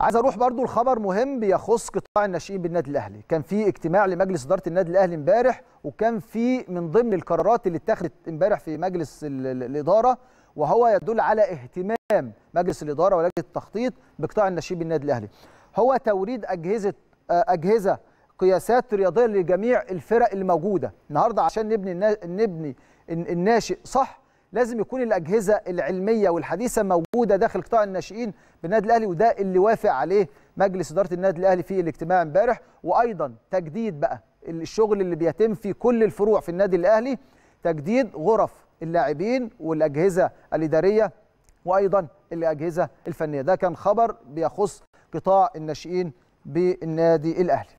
عايز اروح برضو لخبر مهم بيخص قطاع الناشئين بالنادي الاهلي كان في اجتماع لمجلس اداره النادي الاهلي امبارح وكان في من ضمن القرارات اللي اتخذت امبارح في مجلس الاداره وهو يدل على اهتمام مجلس الاداره ولجنه التخطيط بقطاع الناشئين بالنادي الاهلي هو توريد اجهزه اجهزه قياسات رياضيه لجميع الفرق الموجوده النهارده عشان نبني نبني الناشئ صح لازم يكون الاجهزه العلميه والحديثه موجوده داخل قطاع الناشئين بالنادي الاهلي وده اللي وافق عليه مجلس اداره النادي الاهلي في الاجتماع امبارح وايضا تجديد بقى الشغل اللي بيتم في كل الفروع في النادي الاهلي تجديد غرف اللاعبين والاجهزه الاداريه وايضا الاجهزه الفنيه ده كان خبر بيخص قطاع الناشئين بالنادي الاهلي